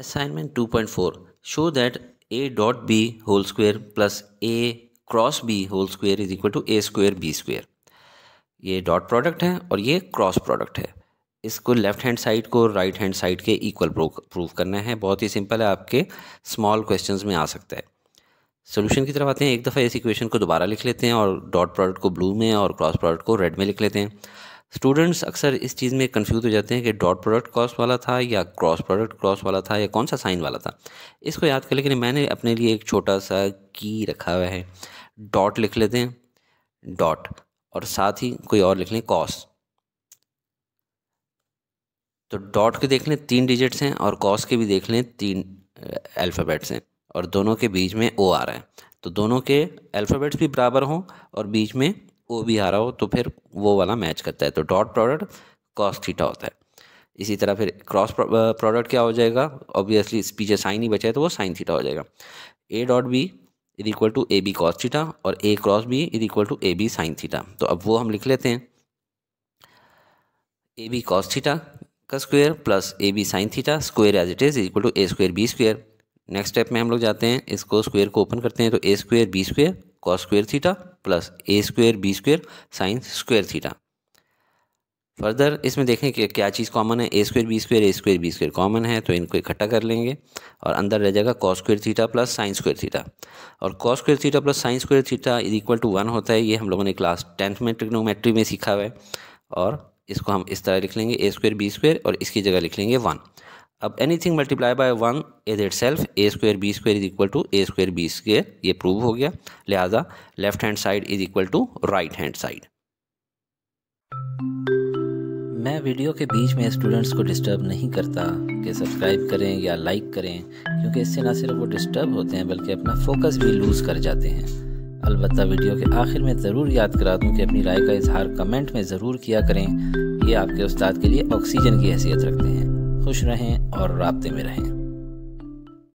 point 2.4 show that A dot B whole square plus A cross B whole square is equal to A square B square ये dot product है और ये cross product है इसको left hand side को right hand side के equal prove करना है बहुत ही सिंपल है आपके स्मॉल क्वेश्चंस में आ सकता है सोल्यूशन की तरफ आते हैं एक दफ़ा इस इक्वेशन को दोबारा लिख लेते हैं और डॉट प्रोडक्ट को ब्लू में और क्रॉस प्रोडक्ट को रेड में लिख लेते हैं स्टूडेंट्स अक्सर इस चीज़ में कंफ्यूज हो जाते हैं कि डॉट प्रोडक्ट क्रॉस वाला था या क्रॉस प्रोडक्ट क्रॉस वाला था या कौन सा साइन वाला था इसको याद कर लेकिन मैंने अपने लिए एक छोटा सा की रखा हुआ है डॉट लिख लेते हैं डॉट और साथ ही कोई और लिख लें कॉस तो डॉट के देख लें तीन डिजिट्स हैं और कॉस के भी देख लें तीन अल्फ़ाबेट्स हैं और दोनों के बीच में ओ आ रहा है तो दोनों के अल्फ़ाबेट्स भी बराबर हों और बीच में ओ भी हारा हो तो फिर वो वाला मैच करता है तो डॉट प्रोडक्ट कॉस थीटा होता है इसी तरह फिर क्रॉस प्रोडक्ट क्या हो जाएगा ऑब्वियसली पीछे साइन ही बचा है तो वो साइन थीटा हो जाएगा A dot B is equal to A B cos theta और A cross B is equal to A B sine theta तो अब वो हम लिख लेते हैं ए बी कॉस थीटा का square plus A B sine theta square as it is equal to A square B square next step में हम लोग जाते हैं इसको स्क्वायर को ओपन करते हैं तो A square B square cos square theta plus A square B square sine square theta further इसमें देखें कि क्या चीज़ कॉमन है A square B square A square B square common है तो इनको इकट्ठा कर लेंगे और अंदर रह जाएगा cos square theta plus sine square theta और cos square theta plus sine square theta is equal to one होता है ये हम लोगों ने क्लास टेंथ में ट्रिग्नोमेट्री में सीखा हुआ है और इसको हम इस तरह लिख लेंगे ए स्क्वेयर बी स्क्वेयर और इसकी जगह लिख लेंगे वन अब anything multiply by one is itself A square B square is equal to A square B square ये प्रूव हो गया लिहाजा left hand side is equal to right hand side मैं वीडियो के बीच में students को disturb नहीं करता कि सब्सक्राइब करें या लाइक करें क्योंकि इससे ना सिर्फ वो डिस्टर्ब होते हैं बल्कि अपना फोकस भी लूज़ कर जाते हैं अलबत्त वीडियो के आखिर में ज़रूर याद करा दूँ कि अपनी राय का इजहार कमेंट में ज़रूर किया करें ये आपके उस्ताद के लिए ऑक्सीजन की हैसियत रखते हैं खुश रहें और रबते में रहें